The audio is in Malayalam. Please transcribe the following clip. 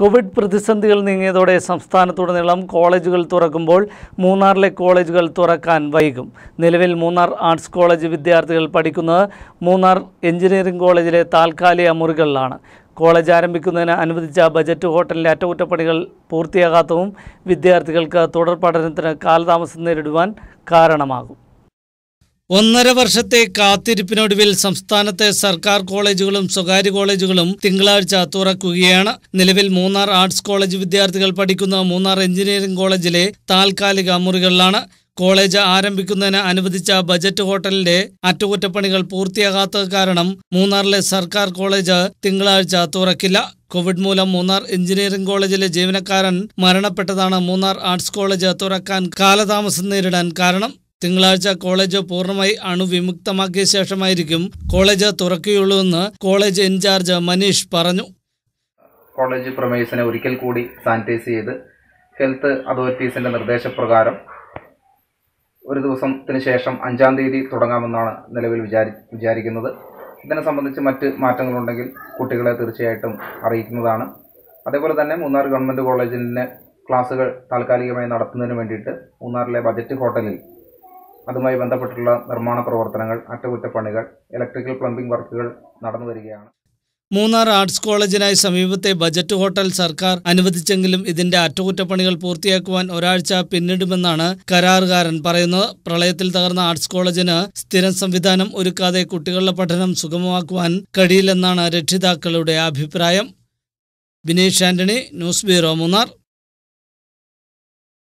കോവിഡ് പ്രതിസന്ധികൾ നീങ്ങിയതോടെ സംസ്ഥാനത്തുടനീളം കോളേജുകൾ തുറക്കുമ്പോൾ മൂന്നാറിലെ കോളേജുകൾ തുറക്കാൻ വൈകും നിലവിൽ മൂന്നാർ ആർട്സ് കോളേജ് വിദ്യാർത്ഥികൾ പഠിക്കുന്നത് മൂന്നാർ എഞ്ചിനീയറിംഗ് കോളേജിലെ താൽക്കാലിക മുറികളിലാണ് കോളേജ് ആരംഭിക്കുന്നതിന് അനുവദിച്ച ബജറ്റ് ഹോട്ടലിലെ അറ്റകുറ്റപ്പണികൾ പൂർത്തിയാകാത്തതും വിദ്യാർത്ഥികൾക്ക് തുടർ പഠനത്തിന് കാലതാമസം നേരിടുവാൻ കാരണമാകും ഒന്നര വർഷത്തെ കാത്തിരിപ്പിനൊടുവിൽ സംസ്ഥാനത്തെ സർക്കാർ കോളേജുകളും സ്വകാര്യ കോളേജുകളും തിങ്കളാഴ്ച തുറക്കുകയാണ് നിലവിൽ മൂന്നാർ ആർട്സ് കോളേജ് വിദ്യാർത്ഥികൾ പഠിക്കുന്ന മൂന്നാർ എഞ്ചിനീയറിംഗ് കോളേജിലെ താൽക്കാലിക മുറികളിലാണ് കോളേജ് ആരംഭിക്കുന്നതിന് അനുവദിച്ച ബജറ്റ് ഹോട്ടലിന്റെ അറ്റകുറ്റപ്പണികൾ പൂർത്തിയാകാത്തത് കാരണം മൂന്നാറിലെ സർക്കാർ കോളേജ് തിങ്കളാഴ്ച തുറക്കില്ല കോവിഡ് മൂലം മൂന്നാർ എഞ്ചിനീയറിംഗ് കോളേജിലെ ജീവനക്കാരൻ മരണപ്പെട്ടതാണ് മൂന്നാർ ആർട്സ് കോളേജ് തുറക്കാൻ കാലതാമസം നേരിടാൻ കാരണം തിങ്കളാഴ്ച കോളേജ് പൂർണ്ണമായി അണുവിമുക്തമാക്കിയ ശേഷമായിരിക്കും കോളേജ് തുറക്കുകയുള്ളൂവെന്ന് കോളേജ് ഇൻചാർജ് മനീഷ് പറഞ്ഞു കോളേജ് പ്രമേയസിനെ ഒരിക്കൽ കൂടി സാനിറ്റൈസ് ചെയ്ത് ഹെൽത്ത് അതോറിറ്റീസിന്റെ നിർദ്ദേശപ്രകാരം ഒരു ദിവസത്തിന് ശേഷം അഞ്ചാം തീയതി തുടങ്ങാമെന്നാണ് നിലവിൽ വിചാരി വിചാരിക്കുന്നത് ഇതിനെ സംബന്ധിച്ച് മറ്റ് മാറ്റങ്ങളുണ്ടെങ്കിൽ കുട്ടികളെ തീർച്ചയായിട്ടും അറിയിക്കുന്നതാണ് അതേപോലെ തന്നെ മൂന്നാർ ഗവൺമെൻറ് കോളേജിൻ്റെ ക്ലാസ്സുകൾ താൽക്കാലികമായി നടത്തുന്നതിന് വേണ്ടിയിട്ട് മൂന്നാറിലെ ബജറ്റ് ഹോട്ടലിൽ അതുമായി ബന്ധപ്പെട്ടുള്ള നിർമ്മാണ പ്രവർത്തനങ്ങൾ അറ്റകുറ്റപ്പണികൾ ഇലക്ട്രിക്കൽ പ്ലംബിംഗ് വർക്കുകൾ നടന്നു വരികയാണ് മൂന്നാർ ആർട്സ് കോളേജിനായി സമീപത്തെ ബജറ്റ് ഹോട്ടൽ സർക്കാർ അനുവദിച്ചെങ്കിലും ഇതിന്റെ അറ്റകുറ്റപ്പണികൾ പൂർത്തിയാക്കുവാൻ ഒരാഴ്ച പിന്നിടുമെന്നാണ് കരാറുകാരൻ പറയുന്നത് പ്രളയത്തിൽ തകർന്ന ആർട്സ് കോളേജിന് സ്ഥിരം സംവിധാനം ഒരുക്കാതെ കുട്ടികളുടെ പഠനം സുഗമമാക്കുവാൻ കഴിയില്ലെന്നാണ് രക്ഷിതാക്കളുടെ അഭിപ്രായം ബിനീഷ് ആന്റണി ന്യൂസ് ബ്യൂറോ മൂന്നാർ